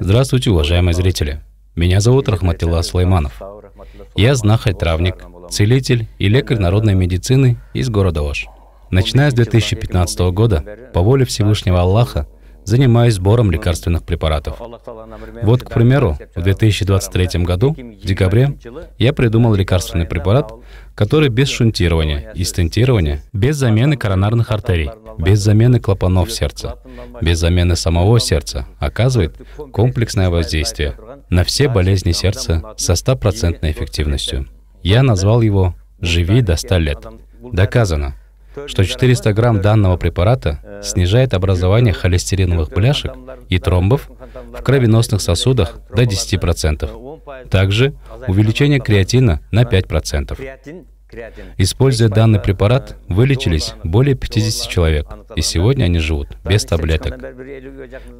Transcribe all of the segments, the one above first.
Здравствуйте, уважаемые зрители. Меня зовут Рахматилла Слайманов. Я знахарь-травник, целитель и лекарь народной медицины из города Ош. Начиная с 2015 года, по воле Всевышнего Аллаха, занимаюсь сбором лекарственных препаратов. Вот, к примеру, в 2023 году, в декабре, я придумал лекарственный препарат, который без шунтирования и стентирования, без замены коронарных артерий, без замены клапанов сердца, без замены самого сердца оказывает комплексное воздействие на все болезни сердца со стопроцентной эффективностью. Я назвал его «Живи до 100 лет». Доказано, что 400 грамм данного препарата снижает образование холестериновых бляшек и тромбов в кровеносных сосудах до 10%. Также увеличение креатина на 5%. Используя данный препарат, вылечились более 50 человек, и сегодня они живут без таблеток.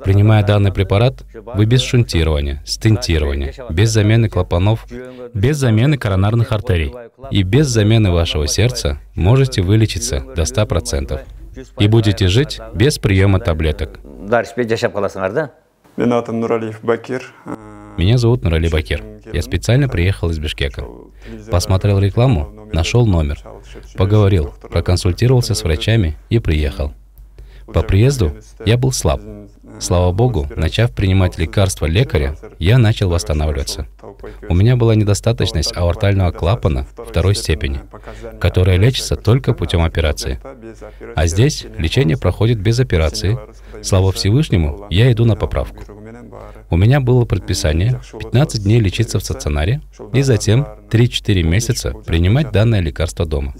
Принимая данный препарат, вы без шунтирования, стентирования, без замены клапанов, без замены коронарных артерий и без замены вашего сердца можете вылечиться до 100% и будете жить без приема таблеток. Меня зовут Нурали Бакир. Я специально приехал из Бишкека. Посмотрел рекламу, нашел номер, поговорил, проконсультировался с врачами и приехал. По приезду я был слаб. Слава Богу, начав принимать лекарства лекаря, я начал восстанавливаться. У меня была недостаточность аортального клапана второй степени, которая лечится только путем операции. А здесь лечение проходит без операции. Слава Всевышнему, я иду на поправку. У меня было предписание 15 дней лечиться в стационаре и затем 3-4 месяца принимать данное лекарство дома.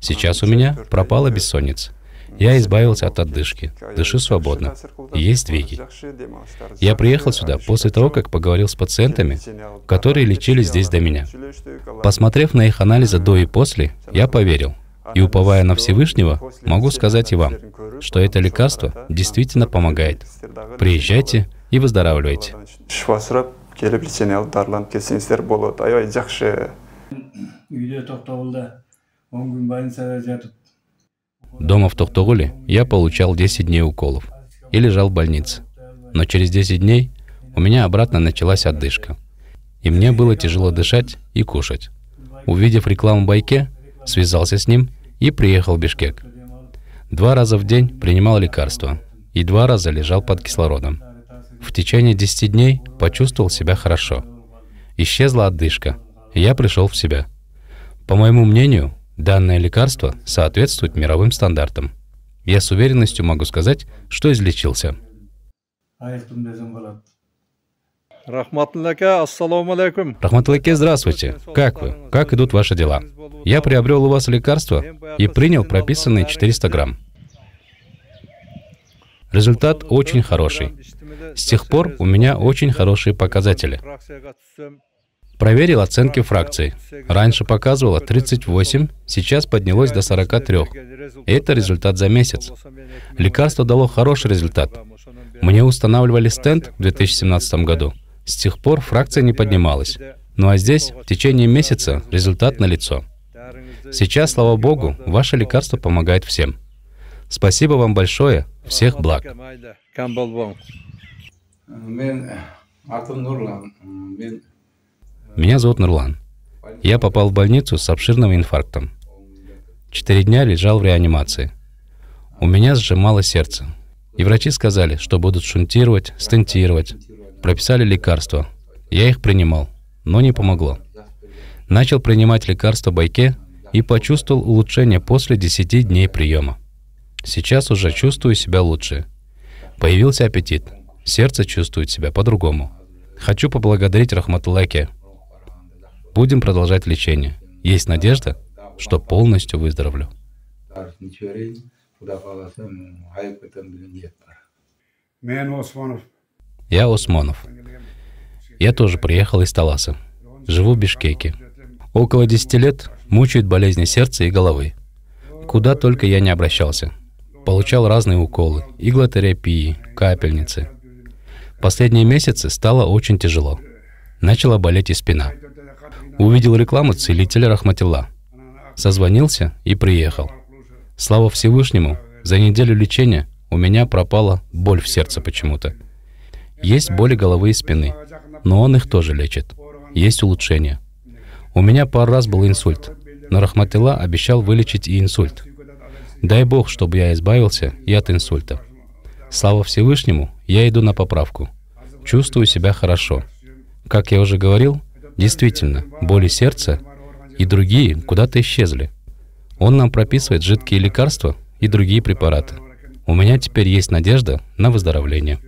Сейчас у меня пропала бессонница. Я избавился от отдышки. Дышу свободно. Есть двиги. Я приехал сюда после того, как поговорил с пациентами, которые лечили здесь до меня. Посмотрев на их анализы до и после, я поверил. И уповая на Всевышнего, могу сказать и вам, что это лекарство действительно помогает. Приезжайте, и выздоравливайте. Дома в Токтогуле я получал 10 дней уколов и лежал в больнице. Но через 10 дней у меня обратно началась отдышка. И мне было тяжело дышать и кушать. Увидев рекламу Байке, связался с ним и приехал в Бишкек. Два раза в день принимал лекарства и два раза лежал под кислородом. В течение 10 дней почувствовал себя хорошо. Исчезла отдышка. Я пришел в себя. По моему мнению, данное лекарство соответствует мировым стандартам. Я с уверенностью могу сказать, что излечился. Рахматуллаке, здравствуйте. Как вы? Как идут ваши дела? Я приобрел у вас лекарство и принял прописанные 400 грамм. Результат очень хороший. С тех пор у меня очень хорошие показатели. Проверил оценки фракций. Раньше показывало 38, сейчас поднялось до 43. И это результат за месяц. Лекарство дало хороший результат. Мне устанавливали стенд в 2017 году. С тех пор фракция не поднималась. Ну а здесь в течение месяца результат налицо. Сейчас, слава богу, ваше лекарство помогает всем. Спасибо вам большое. Всех благ. Э, э, меня зовут Нурлан. Я попал в больницу с обширным инфарктом. Четыре дня лежал в реанимации. У меня сжимало сердце. И врачи сказали, что будут шунтировать, стентировать. Прописали лекарства. Я их принимал, но не помогло. Начал принимать лекарства Байке и почувствовал улучшение после 10 дней приема. Сейчас уже чувствую себя лучше. Появился аппетит – Сердце чувствует себя по-другому. Хочу поблагодарить Рахматулаке. Будем продолжать лечение. Есть надежда, что полностью выздоровлю. Я Османов. Я тоже приехал из Таласа. Живу в Бишкеке. Около 10 лет мучают болезни сердца и головы. Куда только я не обращался. Получал разные уколы, иглотерапии, капельницы – Последние месяцы стало очень тяжело. Начала болеть и спина. Увидел рекламу целителя Рахматилла. Созвонился и приехал. Слава Всевышнему, за неделю лечения у меня пропала боль в сердце почему-то. Есть боли головы и спины, но он их тоже лечит. Есть улучшение. У меня пару раз был инсульт, но Рахматилла обещал вылечить и инсульт. Дай Бог, чтобы я избавился и от инсульта. Слава Всевышнему, я иду на поправку. Чувствую себя хорошо. Как я уже говорил, действительно, боли сердца и другие куда-то исчезли. Он нам прописывает жидкие лекарства и другие препараты. У меня теперь есть надежда на выздоровление.